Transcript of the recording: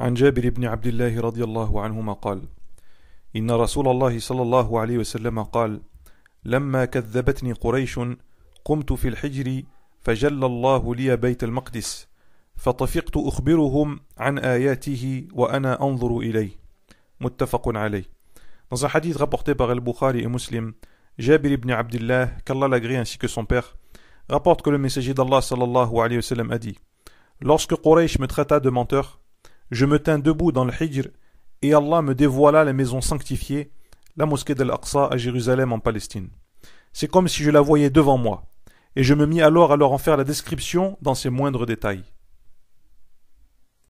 عن جابر بن عبد الله رضي الله عنهما قال إن رسول الله صلى الله عليه وسلم قال لما كذبتني قريش قمت في الحجر فجل الله لي بيت المقدس فطفقت أخبرهم عن آياته وأنا أنظر إليه متفق عليه Dans un hadith rapporté par Al-Bukhari et Muslim, Jabir ibn Abdullah, qu'Allah l'agrée ainsi que son père, rapporte que le messager d'Allah sallallahu alayhi wa sallam a dit Lorsque Quraysh me traita de menteur, Je me tins debout dans le Hijr, et Allah me dévoila la maison sanctifiée, la mosquée d'Al-Aqsa à Jérusalem en Palestine. C'est comme si je la voyais devant moi, et je me mis alors à leur en faire la description dans ses moindres détails.